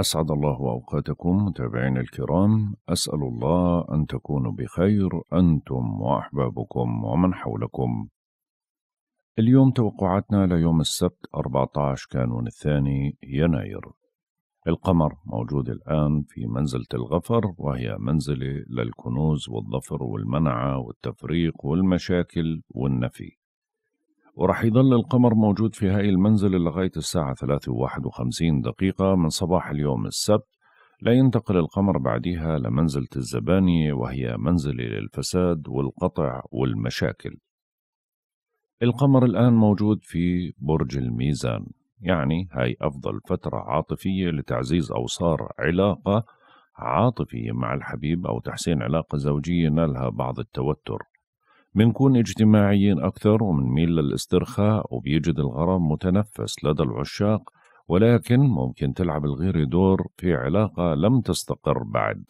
أسعد الله أوقاتكم متابعينا الكرام أسأل الله أن تكونوا بخير أنتم وأحبابكم ومن حولكم اليوم توقعاتنا ليوم السبت 14 كانون الثاني يناير القمر موجود الآن في منزلة الغفر وهي منزلة للكنوز والظفر والمنعة والتفريق والمشاكل والنفي ورح يظل القمر موجود في هاي المنزل لغاية الساعة ثلاثة وواحد وخمسين دقيقة من صباح اليوم السبت لا ينتقل القمر بعدها لمنزلة الزبانية وهي منزلة للفساد والقطع والمشاكل القمر الآن موجود في برج الميزان يعني هاي أفضل فترة عاطفية لتعزيز أوصار علاقة عاطفية مع الحبيب أو تحسين علاقة زوجية نالها بعض التوتر بنكون اجتماعيين أكثر وبنميل للاسترخاء وبيجد الغرام متنفس لدى العشاق ولكن ممكن تلعب الغيرة دور في علاقة لم تستقر بعد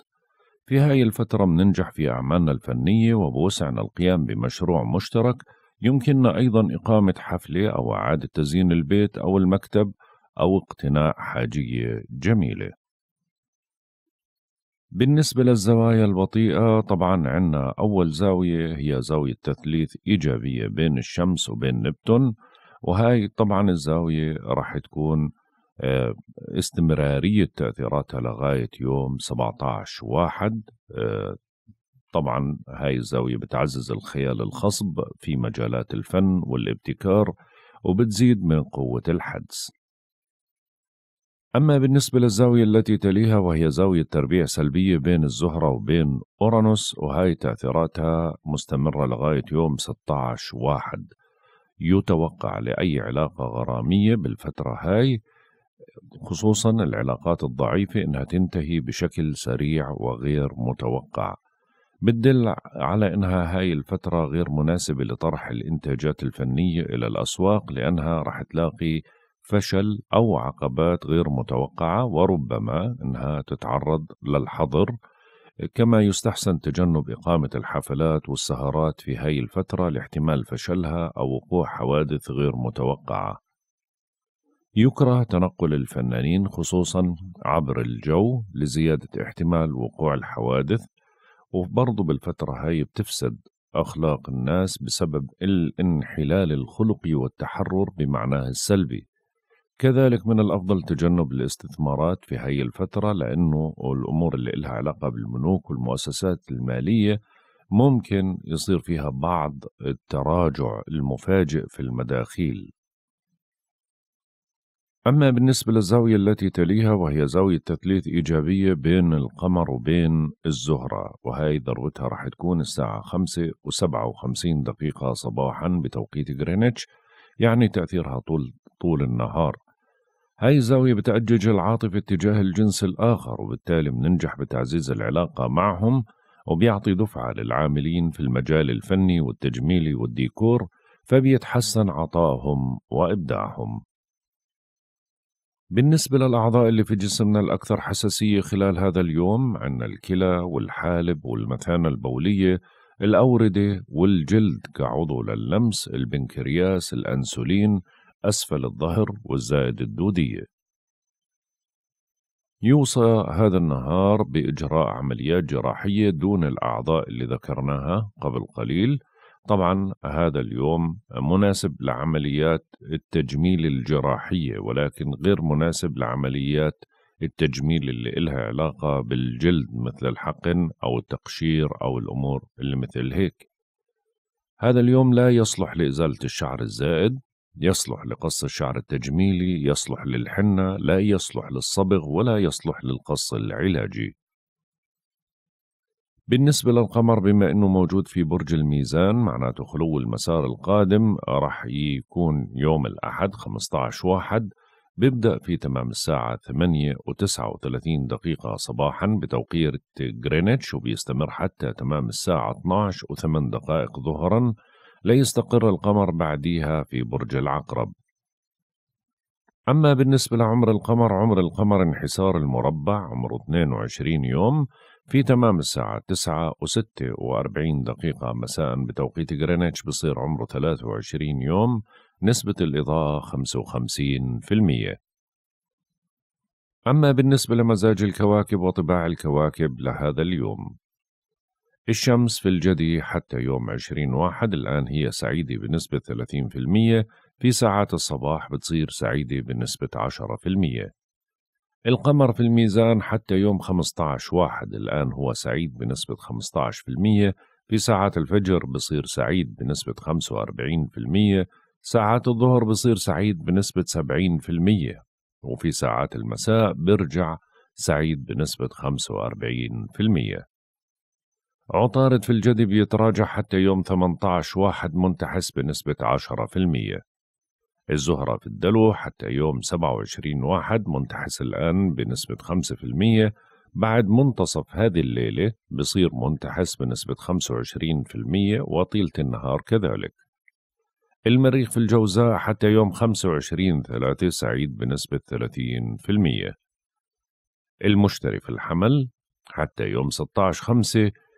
في هاي الفترة مننجح في أعمالنا الفنية وبوسعنا القيام بمشروع مشترك يمكننا أيضا إقامة حفلة أو إعادة تزيين البيت أو المكتب أو اقتناء حاجية جميلة بالنسبة للزوايا البطيئة طبعا عندنا أول زاوية هي زاوية تثليث إيجابية بين الشمس وبين نبتون وهاي طبعا الزاوية راح تكون آه، استمرارية تأثيراتها لغاية يوم 17 واحد آه، طبعا هاي الزاوية بتعزز الخيال الخصب في مجالات الفن والابتكار وبتزيد من قوة الحدس أما بالنسبة للزاوية التي تليها وهي زاوية تربيع سلبية بين الزهرة وبين أورانوس وهي تأثيراتها مستمرة لغاية يوم 16 واحد يتوقع لأي علاقة غرامية بالفترة هاي خصوصا العلاقات الضعيفة إنها تنتهي بشكل سريع وغير متوقع بتدل على إنها هاي الفترة غير مناسبة لطرح الإنتاجات الفنية إلى الأسواق لأنها رح تلاقي فشل أو عقبات غير متوقعة وربما أنها تتعرض للحظر كما يستحسن تجنب إقامة الحفلات والسهرات في هاي الفترة لاحتمال فشلها أو وقوع حوادث غير متوقعة يكره تنقل الفنانين خصوصا عبر الجو لزيادة احتمال وقوع الحوادث وبرضو بالفترة هاي بتفسد أخلاق الناس بسبب الانحلال الخلقي والتحرر بمعناه السلبي كذلك من الأفضل تجنب الاستثمارات في هاي الفترة لأنه الأمور اللي إلها علاقة بالبنوك والمؤسسات المالية ممكن يصير فيها بعض التراجع المفاجئ في المداخيل أما بالنسبة للزاوية التي تليها وهي زاوية تثليث إيجابية بين القمر وبين الزهرة وهي ذروتها راح تكون الساعة 5 و57 دقيقة صباحا بتوقيت غرينتش يعني تأثيرها طول طول النهار هاي الزاوية بتأجج العاطفة تجاه الجنس الآخر وبالتالي بننجح بتعزيز العلاقة معهم وبيعطي دفعة للعاملين في المجال الفني والتجميلي والديكور فبيتحسن عطائهم وإبداعهم بالنسبة للأعضاء اللي في جسمنا الأكثر حساسية خلال هذا اليوم عندنا الكلى والحالب والمثانة البولية الأوردة والجلد كعضو للمس البنكرياس الأنسولين أسفل الظهر والزائد الدودية يوصى هذا النهار بإجراء عمليات جراحية دون الأعضاء اللي ذكرناها قبل قليل طبعا هذا اليوم مناسب لعمليات التجميل الجراحية ولكن غير مناسب لعمليات التجميل اللي إلها علاقة بالجلد مثل الحقن أو التقشير أو الأمور اللي مثل هيك هذا اليوم لا يصلح لإزالة الشعر الزائد يصلح لقص الشعر التجميلي يصلح للحنة لا يصلح للصبغ ولا يصلح للقص العلاجي بالنسبة للقمر بما أنه موجود في برج الميزان معناته خلو المسار القادم راح يكون يوم الأحد 15 واحد بيبدأ في تمام الساعة 8 و 39 دقيقة صباحا بتوقيت غرينتش وبيستمر حتى تمام الساعة 12 و 8 دقائق ظهرا ليستقر القمر بعديها في برج العقرب أما بالنسبة لعمر القمر عمر القمر انحسار المربع عمره 22 يوم في تمام الساعة 9 و46 دقيقة مساء بتوقيت غرينتش بصير عمره 23 يوم نسبة الإضاءة 55% أما بالنسبة لمزاج الكواكب وطباع الكواكب لهذا اليوم الشمس في الجدي حتى يوم عشرين واحد الآن هي سعيدة بنسبة 30% في ساعات الصباح بتصير سعيدة بنسبة 10% القمر في الميزان حتى يوم 15 واحد الآن هو سعيد بنسبة 15% في ساعات الفجر بصير سعيد بنسبة 45% ساعات الظهر بصير سعيد بنسبة 70% وفي ساعات المساء برجع سعيد بنسبة 45% عطارد في الجدي بيتراجع حتى يوم 18 واحد منتحس بنسبة 10% الزهرة في الدلو حتى يوم 27 واحد منتحس الآن بنسبة 5% بعد منتصف هذه الليلة بصير منتحس بنسبة 25% وطيلة النهار كذلك المريخ في الجوزاء حتى يوم 25 ثلاثة سعيد بنسبة 30% المشتري في الحمل حتى يوم 16 5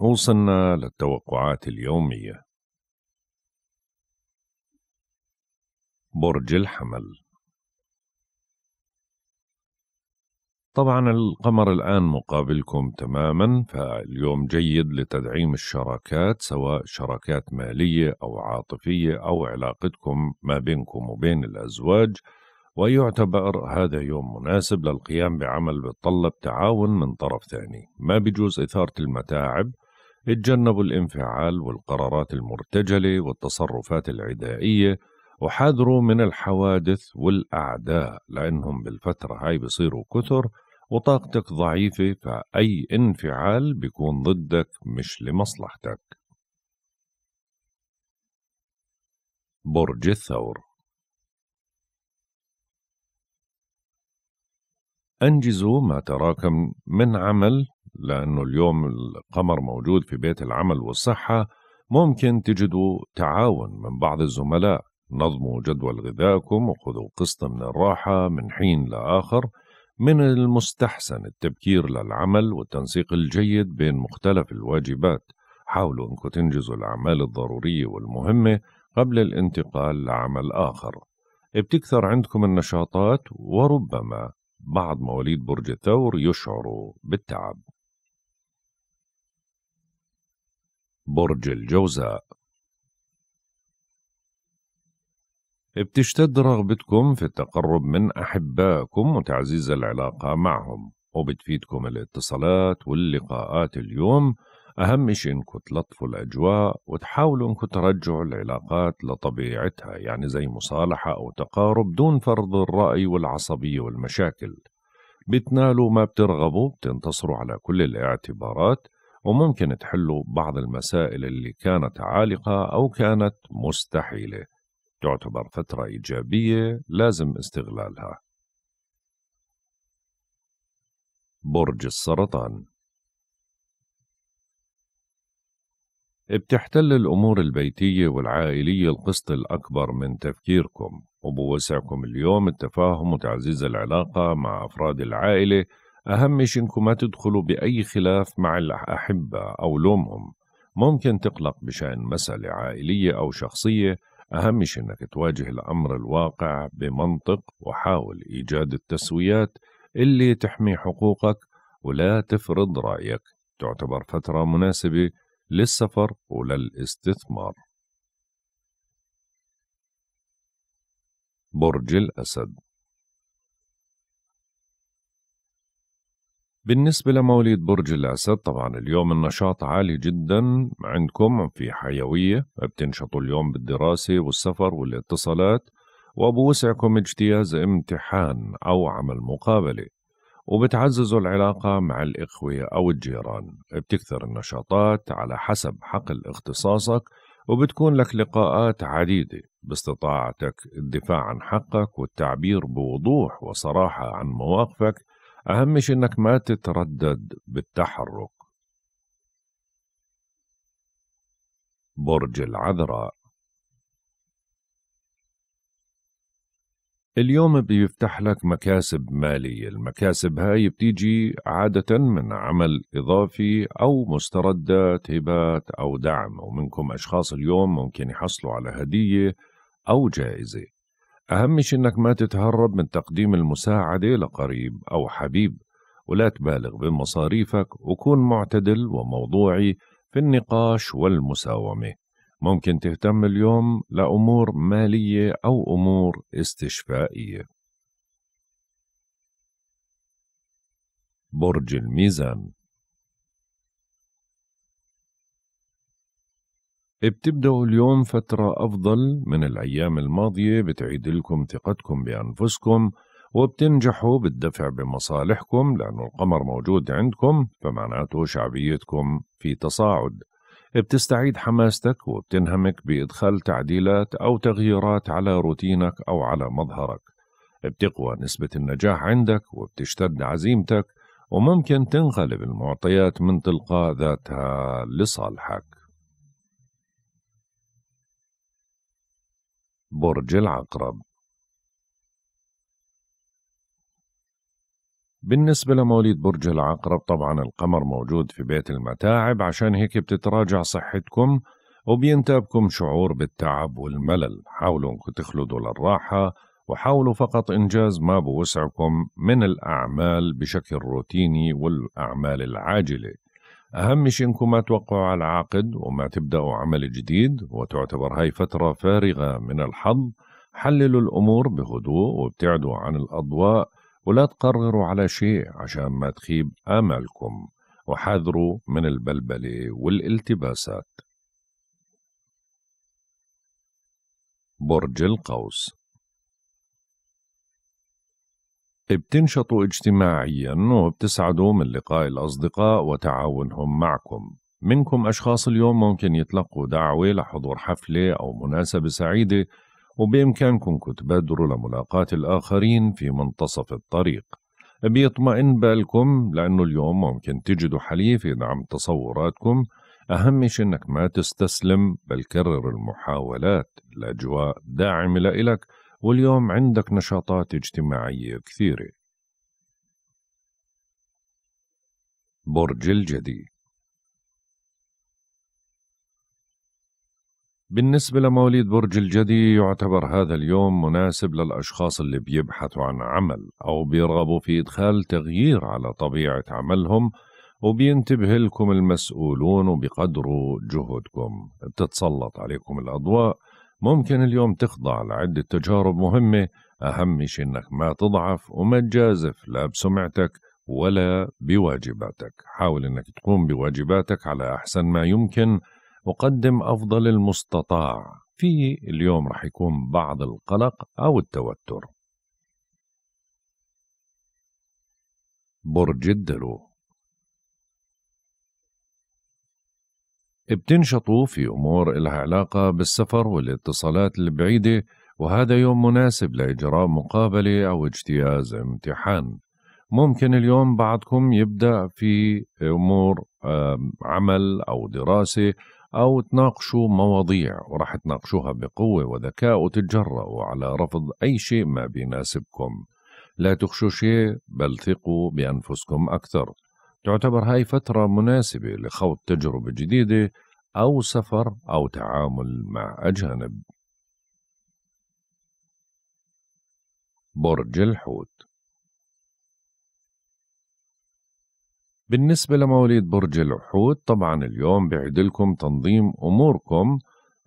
وصلنا للتوقعات اليومية برج الحمل طبعا القمر الآن مقابلكم تماما فاليوم جيد لتدعيم الشراكات سواء شراكات مالية أو عاطفية أو علاقتكم ما بينكم وبين الأزواج ويعتبر هذا يوم مناسب للقيام بعمل بتطلب تعاون من طرف ثاني ما بجوز إثارة المتاعب اتجنبوا الانفعال والقرارات المرتجلة والتصرفات العدائية وحاذروا من الحوادث والأعداء لأنهم بالفترة هاي بصيروا كثر وطاقتك ضعيفة فأي انفعال بيكون ضدك مش لمصلحتك برج الثور أنجزوا ما تراكم من عمل لأنه اليوم القمر موجود في بيت العمل والصحة ممكن تجدوا تعاون من بعض الزملاء نظموا جدول غذائكم وخذوا قسط من الراحة من حين لآخر من المستحسن التبكير للعمل والتنسيق الجيد بين مختلف الواجبات حاولوا أنكم تنجزوا الأعمال الضرورية والمهمة قبل الانتقال لعمل آخر بتكثر عندكم النشاطات وربما بعض مواليد برج الثور يشعروا بالتعب برج الجوزاء بتشتد رغبتكم في التقرب من أحبائكم وتعزيز العلاقة معهم وبتفيدكم الاتصالات واللقاءات اليوم أهم شيء إنكم تلطفوا الأجواء وتحاولوا إنكم ترجعوا العلاقات لطبيعتها يعني زي مصالحة أو تقارب دون فرض الرأي والعصبية والمشاكل بتنالوا ما بترغبوا بتنتصروا على كل الاعتبارات وممكن تحلوا بعض المسائل اللي كانت عالقة أو كانت مستحيلة تعتبر فترة إيجابية لازم استغلالها برج السرطان بتحتل الأمور البيتية والعائلية القسط الأكبر من تفكيركم وبوسعكم اليوم التفاهم وتعزيز العلاقة مع أفراد العائلة أهم شيء إنكم ما تدخلوا بأي خلاف مع الأحبة أو لومهم ممكن تقلق بشأن مسألة عائلية أو شخصية أهم شيء إنك تواجه الأمر الواقع بمنطق وحاول إيجاد التسويات اللي تحمي حقوقك ولا تفرض رأيك تعتبر فترة مناسبة للسفر وللاستثمار برج الأسد بالنسبة لمواليد برج الأسد طبعا اليوم النشاط عالي جدا عندكم في حيوية بتنشطوا اليوم بالدراسة والسفر والاتصالات وبوسعكم اجتياز امتحان أو عمل مقابلة وبتعززوا العلاقة مع الإخوة أو الجيران بتكثر النشاطات على حسب حقل اختصاصك وبتكون لك لقاءات عديدة باستطاعتك الدفاع عن حقك والتعبير بوضوح وصراحة عن مواقفك أهم شيء إنك ما تتردد بالتحرك برج العذراء اليوم بيفتح لك مكاسب مالية المكاسب هاي بتيجي عادة من عمل إضافي أو مستردات هبات أو دعم ومنكم أشخاص اليوم ممكن يحصلوا على هدية أو جائزة أهم شيء إنك ما تتهرب من تقديم المساعدة لقريب أو حبيب ولا تبالغ بمصاريفك وكون معتدل وموضوعي في النقاش والمساومة ممكن تهتم اليوم لأمور مالية أو أمور استشفائية برج الميزان بتبدأوا اليوم فترة أفضل من الأيام الماضية بتعيد لكم ثقتكم بأنفسكم وبتنجحوا بالدفع بمصالحكم لأنه القمر موجود عندكم فمعناته شعبيتكم في تصاعد بتستعيد حماستك وبتنهمك بإدخال تعديلات أو تغييرات على روتينك أو على مظهرك بتقوى نسبة النجاح عندك وبتشتد عزيمتك وممكن تنقلب المعطيات من تلقاء ذاتها لصالحك برج العقرب بالنسبة لمواليد برج العقرب طبعا القمر موجود في بيت المتاعب عشان هيك بتتراجع صحتكم وبينتابكم شعور بالتعب والملل حاولوا انكم تخلدوا للراحة وحاولوا فقط إنجاز ما بوسعكم من الأعمال بشكل روتيني والأعمال العاجلة أهم شيء إنكم ما توقعوا على عقد وما تبدأوا عمل جديد وتعتبر هاي فترة فارغة من الحظ حللوا الأمور بهدوء وابتعدوا عن الأضواء ولا تقرروا على شيء عشان ما تخيب آمالكم وحذروا من البلبلة والالتباسات برج القوس بتنشطوا اجتماعيا وبتسعدوا من لقاء الأصدقاء وتعاونهم معكم منكم أشخاص اليوم ممكن يتلقوا دعوة لحضور حفلة أو مناسبة سعيدة وبإمكانكم تبادروا لملاقاة الآخرين في منتصف الطريق بيطمئن بالكم لأنه اليوم ممكن تجدوا حليف يدعم تصوراتكم أهم شيء إنك ما تستسلم بل كرر المحاولات الأجواء داعمة لإلك واليوم عندك نشاطات اجتماعية كثيرة برج الجدي بالنسبة لمواليد برج الجدي يعتبر هذا اليوم مناسب للأشخاص اللي بيبحثوا عن عمل أو بيرغبوا في إدخال تغيير على طبيعة عملهم وبينتبه لكم المسؤولون وبقدروا جهدكم بتتسلط عليكم الأضواء ممكن اليوم تخضع لعدة تجارب مهمة أهم شيء إنك ما تضعف وما تجازف لا بسمعتك ولا بواجباتك حاول إنك تقوم بواجباتك على أحسن ما يمكن وقدم أفضل المستطاع في اليوم رح يكون بعض القلق أو التوتر برج الدلو بتنشطوا في أمور إلها علاقة بالسفر والاتصالات البعيدة وهذا يوم مناسب لإجراء مقابلة أو اجتياز امتحان ممكن اليوم بعضكم يبدأ في أمور عمل أو دراسة أو تناقشوا مواضيع ورح تناقشوها بقوة وذكاء وتتجرأوا على رفض أي شيء ما بيناسبكم لا تخشوا شيء بل ثقوا بأنفسكم أكثر تعتبر هاي فترة مناسبة لخوض تجربة جديدة أو سفر أو تعامل مع أجانب برج الحوت بالنسبة لمواليد برج الحوت طبعا اليوم بيعد لكم تنظيم أموركم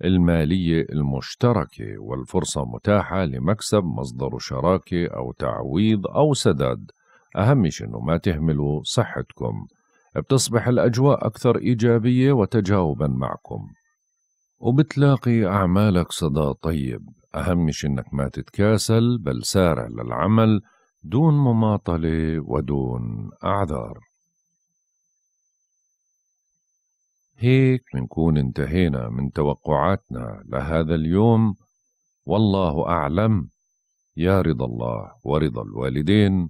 المالية المشتركة والفرصة متاحة لمكسب مصدر شراكة أو تعويض أو سداد أهم شيء إنه ما تهملوا صحتكم بتصبح الأجواء أكثر إيجابية وتجاوبا معكم وبتلاقي أعمالك صدى طيب أهم شيء إنك ما تتكاسل بل سارع للعمل دون مماطلة ودون أعذار هيك بنكون انتهينا من توقعاتنا لهذا اليوم والله أعلم يا رضا الله ورضا الوالدين